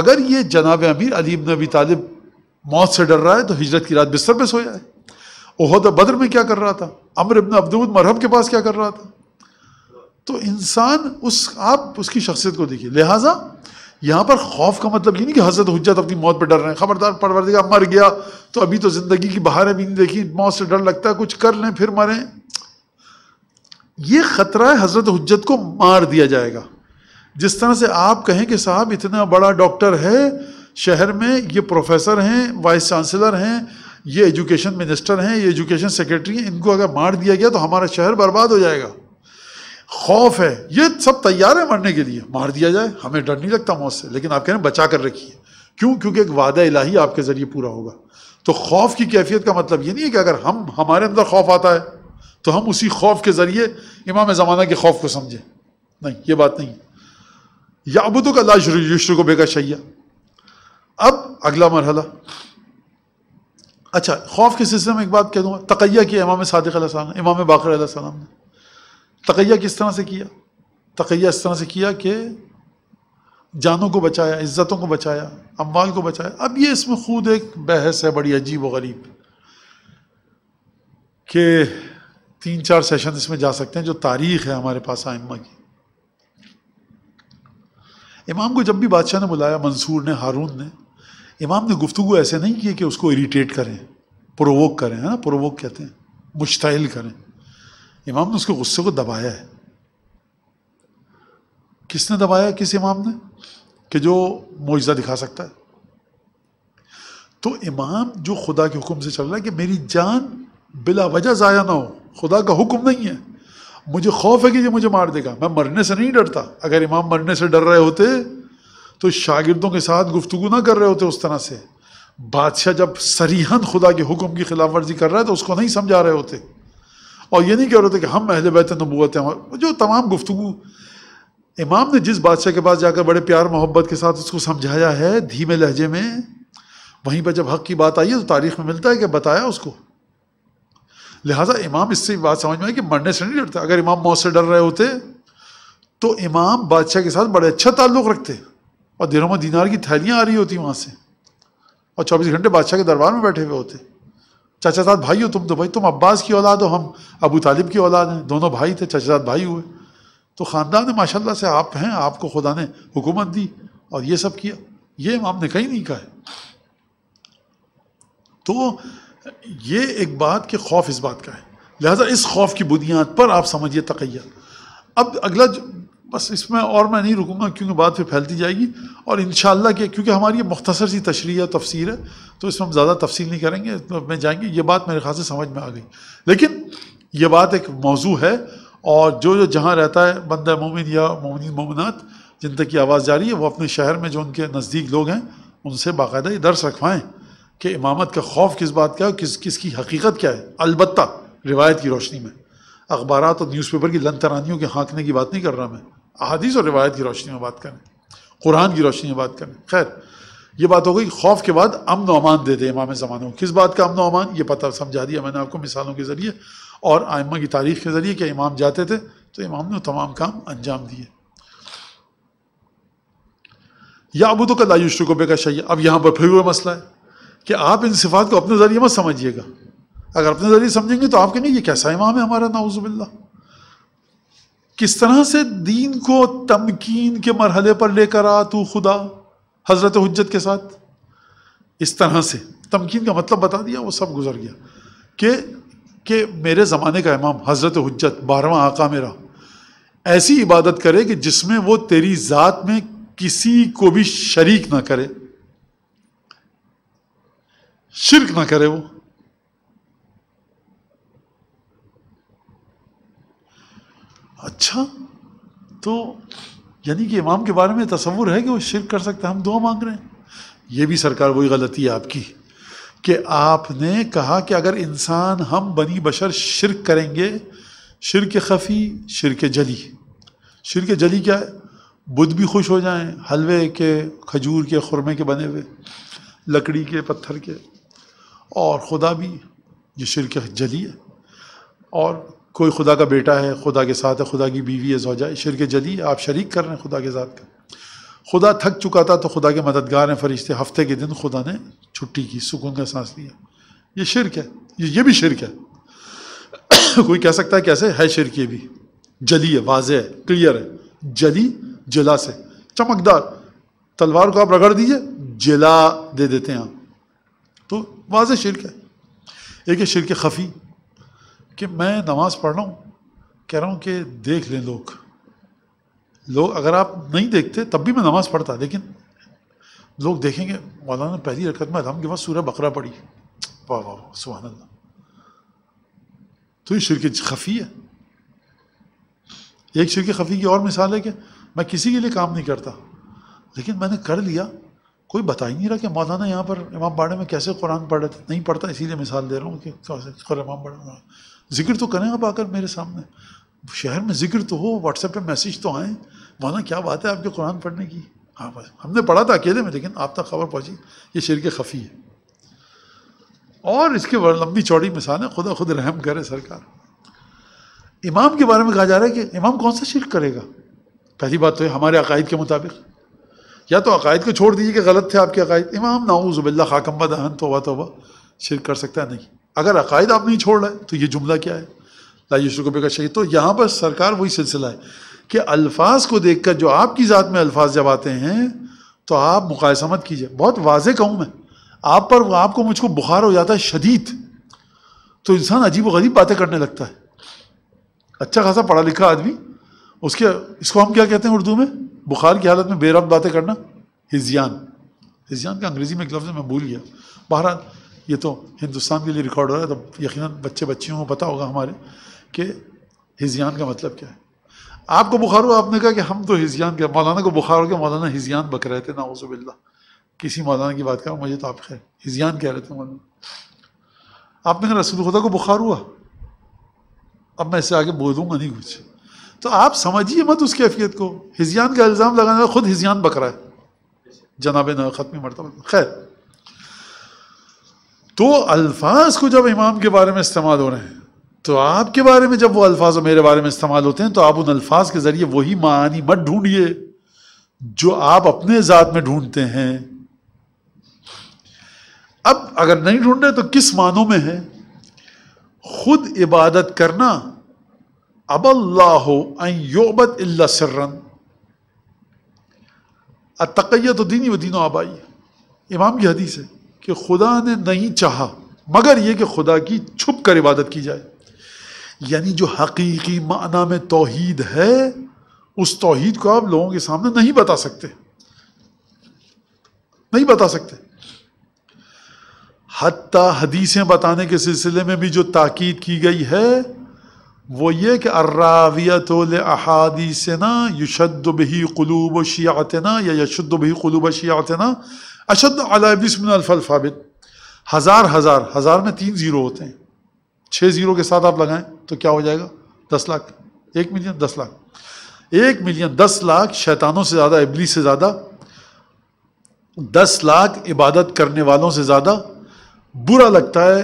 Speaker 1: अगर ये जनाब अमीर अलीम नबी तालिब मौत से डर रहा है तो हिजरत की रात बिस्तर पर सोया है ओहद बद्र में क्या कर रहा था अमर इबन अब्दुल मरहब के पास क्या कर रहा था तो इंसान उस आप उसकी शख्सियत को देखिए लिहाजा यहाँ पर खौफ का मतलब ये नहीं कि हजरत हजत अपनी मौत पर डर रहे हैं खबरदार देगा मर गया तो अभी तो ज़िंदगी की बाहर भी नहीं देखी मौत से डर लगता है कुछ कर लें फिर मरें ये ख़तरा है हजरत हजत को मार दिया जाएगा जिस तरह से आप कहें कि साहब इतना बड़ा डॉक्टर है शहर में ये प्रोफेसर हैं वाइस चांसलर हैं ये एजुकेशन मिनिस्टर हैं ये एजुकेशन सेक्रेटरी हैं इनको अगर मार दिया गया तो हमारा शहर बर्बाद हो जाएगा खौफ है ये सब तैयार है मरने के लिए मार दिया जाए हमें डर नहीं लगता मौत से लेकिन आप कह रहे हैं बचा कर रखिए क्यों क्योंकि एक वादा इलाही आपके ज़रिए पूरा होगा तो खौफ की कैफियत का मतलब ये नहीं है कि अगर हम हमारे अंदर खौफ आता है तो हम उसी खौफ के ज़रिए इमाम ज़माना के खौफ को समझें नहीं ये बात नहीं या अब तो कला को बेगा शैया अब अगला मरहला अच्छा खौफ के सिलसिले में एक बात कह दूंगा तकैया किया इमाम सादिक इमाम बाकर ने तकैया किस तरह से किया तकैया इस तरह से किया कि जानों को बचाया इज़्ज़तों को बचाया अम्वाल को बचाया अब ये इसमें खुद एक बहस है बड़ी अजीब व गरीब के तीन चार सेशन इसमें जा सकते हैं जो तारीख है हमारे पास आइमा की इमाम को जब भी बादशाह ने बुलाया मंसूर ने हारून ने इमाम ने गुफ्तु ऐसे नहीं किए कि उसको इरीटेट करें प्रोवोक करें है ना प्रोवोक कहते हैं मुश्तल करें इमाम ने उसके गुस्से को दबाया है किसने दबाया किस इमाम ने कि जो मुआजा दिखा सकता है तो इमाम जो खुदा के हुक्म से चल रहा है कि मेरी जान बिला वजह ज़ाया ना हो खुदा का हुक्म नहीं है मुझे खौफ है कि ये मुझे मार देगा मैं मरने से नहीं डरता अगर इमाम मरने से डर रहे होते तो शागिर्दों के साथ गुफ्तु ना कर रहे होते उस तरह से बादशाह जब सरीहन खुदा के हुक्म की खिलाफ वर्जी कर रहा है तो उसको नहीं समझा रहे होते और ये नहीं कह रहे थे कि हम अहल बैत नबूत हैं जो तमाम गुफ्तु इमाम ने जिस बादशाह के पास जाकर बड़े प्यार मोहब्बत के साथ उसको समझाया है धीमे लहजे में वहीं पर जब हक की बात आई है तो तारीख में मिलता है कि बताया उसको लिहाजा इमाम इससे बात समझ में आई कि मरने से नहीं डरता अगर इमाम मौत से डर रहे होते तो इमाम बादशाह के साथ बड़े अच्छा ताल्लुक़ रखते और दिनों में दीनार की थैलियाँ आ रही होती वहाँ से और चौबीस घंटे बादशाह के दरबार में बैठे हुए होते चाचा साहब भाई हो तुम तो भाई तुम अब्बास की औलाद हो हम अबू तालिब की औलाद हैं दोनों भाई थे चाचा साहब भाई हुए तो ख़ानदान माशाल्लाह से आप हैं आपको खुदा ने हुकूमत दी और ये सब किया ये इमाम ने कहीं नहीं कहा है तो ये एक बात कि खौफ इस बात का है लिहाजा इस खौफ की बुनियाद पर आप समझिए तकैया अब अगला बस इसमें और मैं नहीं रुकूंगा क्योंकि बात फिर फैलती जाएगी और इन के क्योंकि हमारी ये मुख्तसर सी तशरी है तफसीर है तो इसमें हम ज़्यादा तफसील नहीं करेंगे तो में जाएंगे ये बात मेरे खास से समझ में आ गई लेकिन ये बात एक मौजू है और जो जो जहाँ रहता है बंद मोमिन या मोमिन ममनात जिन तक की आवाज़ जारी है वो अपने शहर में जो उनके नज़दीक लोग हैं उनसे बाकायदा ये दर्स रखवाएँ कि इमामत का खौफ किस बात का है किस किसकी हकीकत क्या है अलबत् रिवायत की रोशनी में अखबार और न्यूज़पेपर की लन तरानियों के हाँकने की बात नहीं कर रहा मैं अहादीस और रिवायत की रोशनी में बात करें कुरान की रोशनी में बात करें खैर ये बात हो गई खौफ के बाद अमन अमान दे दे इमाम ज़मानों किस बात का अमन अमान ये पता समझा दिया मैंने आपको मिसालों के ज़रिए और आयमा की तारीफ़ के ज़रिए कि इमाम जाते थे तो इमाम ने तमाम काम अंजाम दिए या अबू तो का लायुश रुकबे का शैया अब यहाँ पर फिर हुआ मसला है कि आप इन सिफात को अपने ज़रिए मत समझिएगा अगर अपने ज़रिए समझेंगे तो आप कहेंगे ये कैसा इमाम है हमारा नाउजुबिल्ला किस तरह से दीन को तमकीन के मरहले पर लेकर आ तू खुदा हज़रत हजत के साथ इस तरह से तमकीन का मतलब बता दिया वो सब गुजर गया कि कि मेरे ज़माने का इमाम हज़रत हजत बारहवा आका मेरा ऐसी इबादत करे कि जिसमें वो तेरी ज़ात में किसी को भी शरीक ना करे शिरक ना करे वो अच्छा तो यानी कि इमाम के बारे में तस्वुर है कि वो शिरक कर सकता है हम दुआ मांग रहे हैं ये भी सरकार वही गलती है आपकी कि आपने कहा कि अगर इंसान हम बनी बशर शिरक करेंगे शिरक खफ़ी शिरक जली शिर के जली क्या है बुध भी खुश हो जाएं हलवे के खजूर के खुरमे के बने हुए लकड़ी के पत्थर के और खुदा भी ये शिरक जली है और कोई खुदा का बेटा है खुदा के साथ है खुदा की बीवी है जोजा शिरक जली आप शरीक कर रहे हैं खुदा के साथ का खुदा थक चुका था तो खुदा के मददगार हैं फरिश्ते हफ्ते के दिन खुदा ने छुट्टी की सुकून का सांस लिया ये शिरक है ये ये भी शिरक है कोई कह सकता है कैसे है शिरक ये भी जली है वाज है क्लियर है जली जला से चमकदार तलवार को आप रगड़ दीजिए जला दे देते हैं आप तो वाज शिरक है एक है शिरक खफ़ी कि मैं नमाज़ पढ़ रहा हूँ कह रहा हूँ कि देख लें लोग लोग अगर आप नहीं देखते तब भी मैं नमाज़ पढ़ता लेकिन लोग देखेंगे मौलाना पहली रकत में अलहम के बाद सूर्य बकरा पड़ी वाह वाह वाह सुबह तो ये शिरक खफ़ी है एक शिरक खफ़ी की और मिसाल है कि मैं किसी के लिए काम नहीं करता लेकिन मैंने कर लिया कोई बता ही नहीं रहा कि मौलाना यहाँ पर इमाम बाड़े में कैसे कुरान पढ़ रहे थे नहीं पढ़ता इसीलिए मिसाल दे रहा हूँ कि इमाम बाड़े में जिक्र तो करें आप आकर मेरे सामने शहर में जिक्र तो हो व्हाट्सएप पे मैसेज तो आए माना क्या बात है आपके कुरान पढ़ने की हाँ बस हमने पढ़ा था अकेले में लेकिन आप तक खबर पहुँची ये शेर के खफी है और इसके लंबी चौड़ी मिसाल है खुदा खुद रहम करे सरकार इमाम के बारे में कहा जा रहा है कि इमाम कौन सा शिरक करेगा पहली बात तो है हमारे अकायद के मुताबिक या तो अकायद को छोड़ दीजिए कि गलत थे आपके अकायद इमाम नाऊज़बिल्ला खाकम्बा दहन तोबा तोबा शिरक कर सकता है नहीं अगर अकायद आप नहीं छोड़ रहे तो ये जुमला क्या है लाजुशरकबे का शहीद तो यहाँ पर सरकार वही सिलसिला है कि अल्फाज को देख कर जो आपकी ज़ात में अल्फाज जब आते हैं तो आप मुकायसा मत कीजिए बहुत वाज कहूँ मैं आप पर आपको मुझको बुखार हो जाता है शदीद तो इंसान अजीब वरीब बातें करने लगता है अच्छा खासा पढ़ा लिखा आदमी उसके इसको हम क्या कहते हैं उर्दू में बुखार की हालत में बेरब बातें करना हिजियान हिजियान का अंग्रेज़ी में एक लफ्ज़ मैं भूल गया बहरहाल ये तो हिंदुस्तान के लिए रिकॉर्ड हो रहा है तो यकीन बच्चे बच्चियों को पता होगा हमारे कि हिजियान का मतलब क्या है आपको बुखार हुआ आपने कहा कि हम तो हिजियान के मौलाना को बुखार हो गया मौलाना हिजियान बक रहे थे नाउजुबिल्ला किसी मौलाना की बात करो मुझे तो आप खैर हिजियान कह रहे थे मौलाना आपने कहा रसूल खुदा को बुखार हुआ अब मैं इससे आगे बोलूँगा नहीं कुछ तो आप समझिए मत उस कैफियत को हिजियान का इल्ज़ाम का खुद हिजियान बकरा है जनाब न ख़त्म मरता खैर तो अल्फाज को जब इमाम के बारे में इस्तेमाल हो रहे हैं तो आपके बारे में जब वो अल्फाज मेरे बारे में इस्तेमाल होते हैं तो आप उन अल्फाज के ज़रिए वही मानी मत ढूंढिए जो आप अपने ज़ात में ढूंढते हैं अब अगर नहीं ढूंढ रहे तो किस मानों में है खुद इबादत करना अब अल्लाह योबत अल्ला सर्रन अतकैत दीनी व दीनो आबाई इमाम की हदीस है कि खुदा ने नहीं चाहा मगर यह कि खुदा की छुप कर इबादत की जाए यानी जो हकीकी माना में तोहद है उस तोहद को आप लोगों के सामने नहीं बता सकते नहीं बता सकते हत्ता हदीसें बताने के सिलसिले में भी जो ताकीद की गई है वो ये कि अर्रावियत अहादी से ना युशद बही कलूब शियातना या यशुद्ध भी कलूब शियातना अशद अलाबिसमिनफ़ाबित हज़ार हज़ार हज़ार में तीन ज़ीरो होते हैं छः ज़ीरो के साथ आप लगाएं तो क्या हो जाएगा दस लाख एक मिलियन दस लाख एक मिलियन दस लाख शैतानों से ज़्यादा इबली से ज़्यादा दस लाख इबादत करने वालों से ज़्यादा बुरा लगता है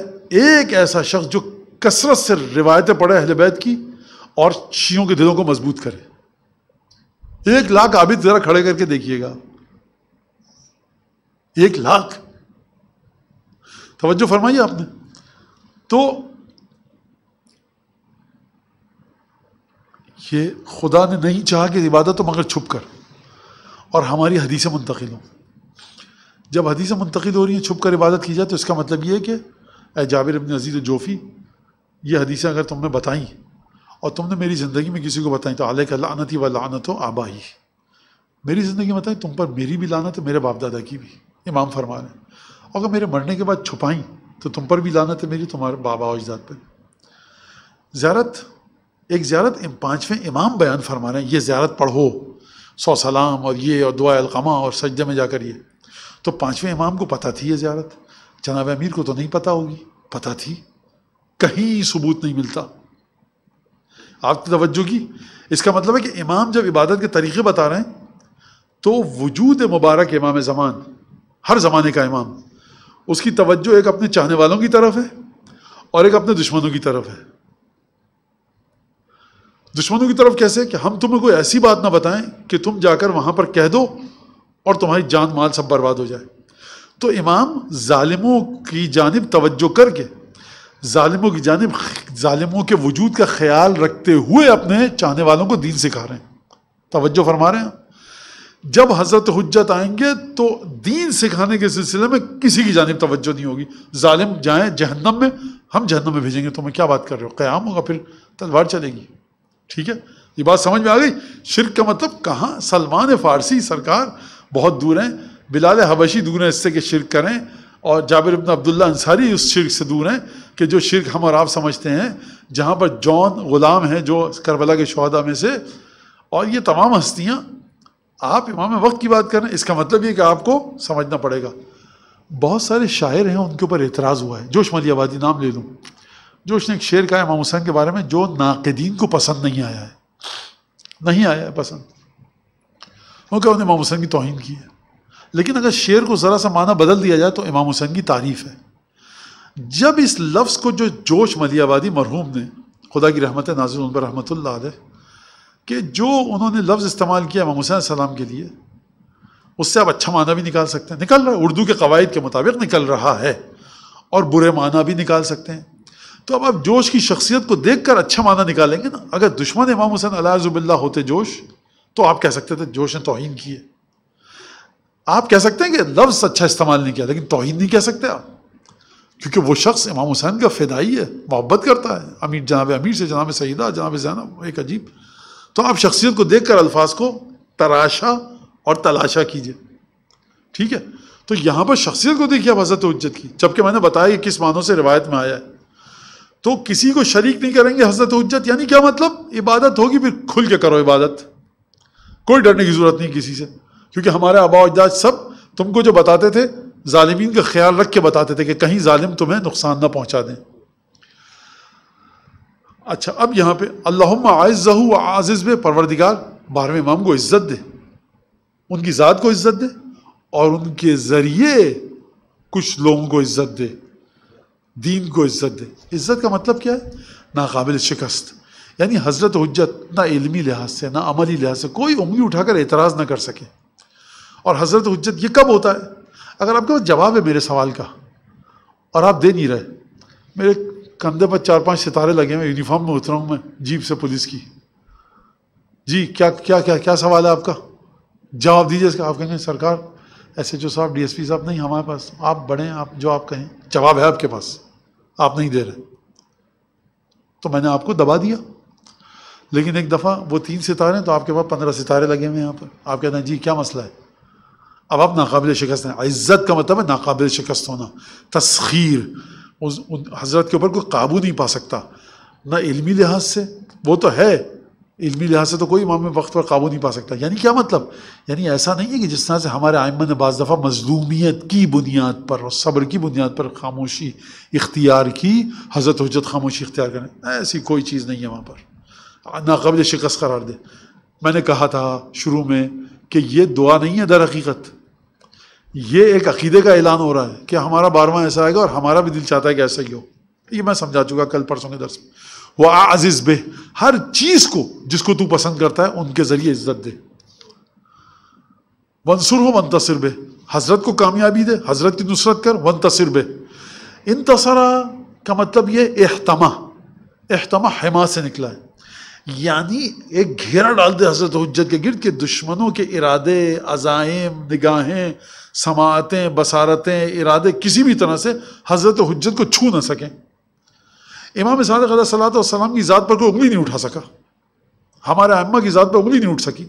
Speaker 1: एक ऐसा शख्स जो कसरत से रिवायतें पढ़े अहलबैत की और शीयों के दिलों को मजबूत करे एक लाख आबिद ज़रा खड़े करके देखिएगा एक लाख तवज्जो फरमाइए आपने तो ये खुदा ने नहीं चाहा कि इबादत तो मगर छुप कर और हमारी हदीसें मुंतकिल हों जब हदीसें मुंतकिल हो रही हैं छुप कर इबादत की जाए तो इसका मतलब ये है कि ए जाविर इबन अजीज़ जोफ़ी ये हदीसें अगर तुमने बताई और तुमने मेरी ज़िंदगी में किसी को बताई तो आलिक लानत व लानत आबाही मेरी ज़िंदगी में बताई तुम पर मेरी भी लानत है मेरे बाप दादा की भी इमाम फरमा रहे अगर मेरे मरने के बाद छुपाई तो तुम पर भी लानत है मेरी तुम्हारे बाबा अजदाद पर ज्यारत एक ज्यारत पाँचवें इमाम बयान फरमा रहे हैं ये ज्यारत पढ़ो सौ सलाम और ये और दुआ अलकमा और सज्जे में जाकर ये तो पाँचवें इमाम को पता थी ये ज्यारत जनाब अमीर को तो नहीं पता होगी पता थी कहीं सबूत नहीं मिलता आप तो तवज्जो की इसका मतलब है कि इमाम जब इबादत के तरीके बता रहे हैं तो वजूद मुबारक इमाम ज़मान हर ज़माने का इमाम उसकी तवज्जो एक अपने चाहने वालों की तरफ है और एक अपने दुश्मनों की तरफ है दुश्मनों की तरफ कैसे कि हम तुम्हें कोई ऐसी बात ना बताएं कि तुम जाकर वहाँ पर कह दो और तुम्हारी जान माल सब बर्बाद हो जाए तो इमाम ालिमों की जानब तवज्जो करके ालिमों की जानब ालिमों के वजूद का ख्याल रखते हुए अपने चाहने वालों को दीन सिखा रहे हैं तवज्जो फरमा रहे हैं जब हजरत हजत आएंगे तो दीन सिखाने के सिलसिले में किसी की जानब तवज्जो नहीं होगी ालिम जाएँ जहन्नम में हम जहन्नम में भेजेंगे तो मैं क्या बात कर रहे हो क़्याम होगा फिर तलवार चलेगी ठीक है ये बात समझ में आ गई शिरक का मतलब कहाँ सलमान फ़ारसी सरकार बहुत दूर हैं बिलाल हबशी दूर हैं इससे कि शिरक करें और जाबिर अब्न अब्दुल्ला अंसारी उस शिरक से दूर हैं कि जो शिरक हम और आप समझते हैं जहाँ पर जॉन ग़ुलाम हैं जो करबला के शहदा में से और ये तमाम हस्तियाँ आप इमाम वक्त की बात करें इसका मतलब ये कि आपको समझना पड़ेगा बहुत सारे शायर हैं उनके ऊपर एतराज़ हुआ है जोश मलियाबादी नाम ले लूँ जोश ने एक शेर कहा इमाम हुसैन के बारे में जो नाकदीन को पसंद नहीं आया है नहीं आया है पसंद क्योंकि उन्होंने इमाम हुसैन की तोहन की है लेकिन अगर शेर को ज़रा सा माना बदल दिया जाए तो इमाम हुसैन की तारीफ़ है जब इस लफ्ज़ को जो जोश मलियाबादी मरहूम ने खुदा की रहमत नाजिल उन पर रहमत कि जो उन्होंने लफ्ज़ इस्तेमाल किया इमाम हुसैन सलाम के लिए उससे आप अच्छा माना भी निकाल सकते हैं निकल रहा है उर्दू के कवायद के मुताबिक निकल रहा है और बुरे माना भी निकाल सकते हैं तो अब आप जोश की शख्सियत को देख कर अच्छा माना निकालेंगे ना अगर दुश्मन इमाम हुसैन अलाजुबिल्ला होते जोश तो आप कह सकते थे जोश ने तोहन किए आप कह सकते हैं कि लफ्ज़ अच्छा इस्तेमाल नहीं किया लेकिन तोहन नहीं कह सकते आप क्योंकि वो शख्स इमाम हुसैन का फ़िदाई है मोहब्बत करता है अमीर जनाब अमीर से जनाब सईदा जनाब जैनब एक अजीब तो आप शख्सियत को देखकर अल्फाज को तराशा और तलाशा कीजिए ठीक है तो यहाँ पर शख्सियत को देखिए आप हजरत उज्जत की जबकि मैंने बताया कि किस मानों से रिवायत में आया है तो किसी को शरीक नहीं करेंगे हजरत उज्जत यानी क्या मतलब इबादत होगी फिर खुल के करो इबादत कोई डरने की ज़रूरत नहीं किसी से क्योंकि हमारे आबा अजाज सब तुमको जो बताते थे ालिमीन का ख्याल रख के बताते थे कि कहीं ालिम तुम्हें नुकसान ना पहुँचा दें अच्छा अब यहाँ पे अल्लाम आज़ू आजिज़ में परवरदिगार बारहवें इमाम को इज़्ज़त दे उनकी ज़ात को इज़्ज़त दे और उनके ज़रिए कुछ लोगों को इज़्ज़त दे दीन को इज़्ज़त दे इज़्ज़त का मतलब क्या है नाकबिल शिकस्त यानी हज़रत हजत ना इलमी लिहाज से ना अमली लिहाज से कोई उंगली उठाकर एतराज़ ना कर सके और हज़रत हजत ये कब होता है अगर आपके पास जवाब है मेरे सवाल का और आप दे नहीं रहे मेरे कंधे पर चार पांच सितारे लगे हुए यूनिफॉर्म में उतरा हूँ मैं जीप से पुलिस की जी क्या क्या क्या क्या सवाल है आपका जवाब दीजिए इसका आप कहेंगे सरकार एस एच ओ साहब डी एस पी साहब नहीं हमारे पास आप बढ़े आप जो आप कहें जवाब है आपके पास आप नहीं दे रहे तो मैंने आपको दबा दिया लेकिन एक दफ़ा वो तीन सितारे हैं तो आपके पास पंद्रह सितारे लगे हुए हैं यहाँ पर आप कहते हैं जी क्या मसला है अब आप नाकबिल शिकस्त हैं इज़्ज़त का मतलब है नाकबिल शिकस्त होना तस्खीर उस उन हजरत के ऊपर कोई काबू नहीं पा सकता ना इल्मी लिहाज से वो तो है इल्मी लिहाज से तो कोई इमाम वक्त पर काबू नहीं पा सकता यानी क्या मतलब यानी ऐसा नहीं है कि जिस तरह से हमारे आयमन ने बज़ दफ़ा मजलूमियत की बुनियाद पर और सब्र की बुनियाद पर खामोशी इख्तियार की हजरत हजरत खामोशी इख्तियार करें ऐसी कोई चीज़ नहीं है वहाँ पर नाकबिल शिकस्त करार दे मैंने कहा था शुरू में कि ये दुआ नहीं है दर हकीकत ये एक अकीदे का ऐलान हो रहा है कि हमारा बारवा ऐसा आएगा और हमारा भी दिल चाहता है कि ऐसा ही हो ये मैं समझा चुका कल परसों के दर्शन वह आजिज बे हर चीज को जिसको तू पसंद करता है उनके जरिए इज्जत दे मंसूर हो मंतसर बे हजरत को कामयाबी दे हजरत की नुसरत कर वन तसर बे तसरा का मतलब ये एहतमा एहतमा हेमा से निकला है यानी एक घेरा डाल दे हजरत हजत के गिरद के दुश्मनों के इरादे अजाइम निगाहें समातें बसारतें इरादे किसी भी तरह से हजरत हजत को छू ना सकें इमाम सादक सलाम की ज़ात पर कोई उंगली नहीं उठा सका हमारे अम्मा की ज़ात पर उंगली नहीं उठ सकी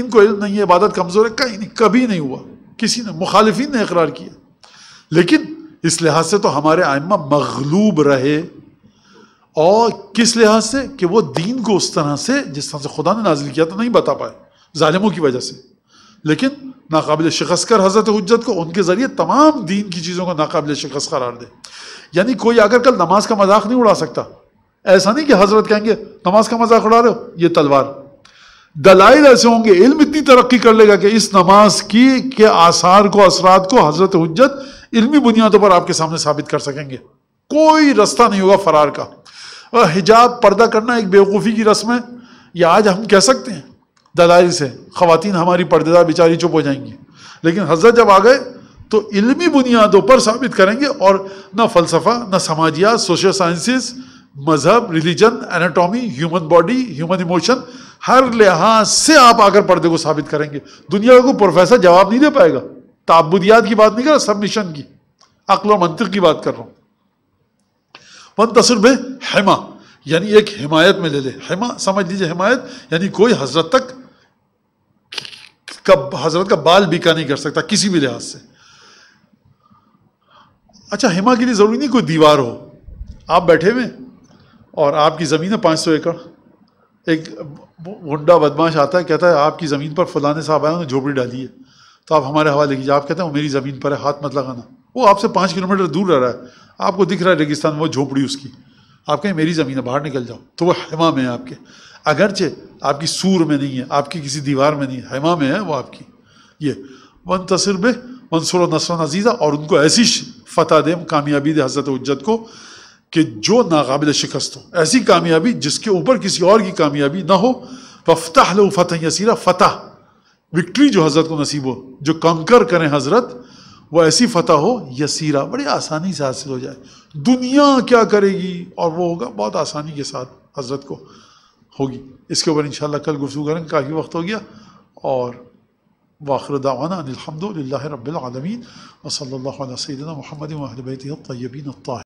Speaker 1: इनको इल्म नहीं है इबादत कमज़ोर है कहीं नहीं कभी नहीं हुआ किसी ने मुखालफी ने इकरार किया लेकिन इस लिहाज से तो हमारे आइम्मा मगलूब रहे और किस लिहाज से कि वो दीन को उस तरह से जिस तरह से खुदा ने नाजिल किया था नहीं बता पाए ालिमों की वजह से लेकिन नाकबिल शिकस्त कर हजरत हजत को उनके ज़रिए तमाम दीन की चीज़ों को नाकबिल शिकस्त करार दे यानी कोई आकर कल नमाज का मजाक नहीं उड़ा सकता ऐसा नहीं कि हजरत कहेंगे नमाज का मजाक उड़ा रहे हो ये तलवार दलाइल ऐसे होंगे इल्म इतनी तरक्की कर लेगा कि इस नमाज की के आसार को असरात को हजरत हजत इल्मी बुनियादों पर आपके सामने साबित कर सकेंगे कोई रास्ता नहीं होगा फरार का और हिजाब पर्दा करना एक बेवकूफ़ी की रस्म है या आज हम कह सकते हैं दलाइल से ख़वान हमारी पर्देदार बेचारी चुप हो जाएंगी लेकिन हजरत जब आ गए तो इल्मी बुनियादों पर साबित करेंगे और न फ़लसफ़ा न समाजियात सोशल साइंसिस मज़हब religion anatomy human body human emotion हर लिहाज से आप आकर पर्दे को साबित करेंगे दुनिया को प्रोफेसर जवाब नहीं दे पाएगा ताबुदियात की बात नहीं कर रहा सब मिशन की अक्ल और मंत्र की बात कर रहा हूँ वन तसर में हेमा यानी एक हिमायत में ले ले हेमा समझ लीजिए हिमायत यानी कोई हजरत तक का हजरत का बाल बीका नहीं कर सकता किसी भी लिहाज से अच्छा हेमा के लिए ज़रूरी नहीं कोई दीवार हो आप बैठे हुए और आपकी ज़मीन है पाँच सौ एकड़ एक गुंडा बदमाश आता है कहता है आपकी ज़मीन पर फलाने साहब आए उन्होंने झोपड़ी डाली है तो आप हमारे हवाले कीजिए आप कहते हैं वो मेरी ज़मीन पर है हाथ मत लगाना वो आपसे पाँच किलोमीटर दूर रह रहा है आपको दिख रहा है रेगिस्तान वो झोपड़ी उसकी आप कहें मेरी ज़मीन है बाहर निकल जाओ तो वह हेमा में है आपके अगरचे आपकी सूर में नहीं है आपकी किसी दीवार में नहीं है हमा में है वो आपकी ये वन तसर में मंसूर नसर अजीज़ा और उनको ऐसी फतह दे कामयाबी दे हजरत उज्जत को कि जो नाकबिल शिकस्त हो ऐसी कामयाबी जिसके ऊपर किसी और की कामयाबी ना हो वफ्ता लो फतः यसीरा फतह विक्ट्री जो हजरत को नसीब हो जो कंकर करें हजरत वह ऐसी फतह हो यसीरा बड़ी आसानी से हासिल हो जाए दुनिया क्या करेगी और वो होगा बहुत आसानी के साथ हजरत को होगी इसके ऊपर इन कल गुफ्तु करेंगे काफ़ी वक्त हो गया और वाखर दावाना अलहमदिल्ला रबालमीन वसल सदना महमद तयबीन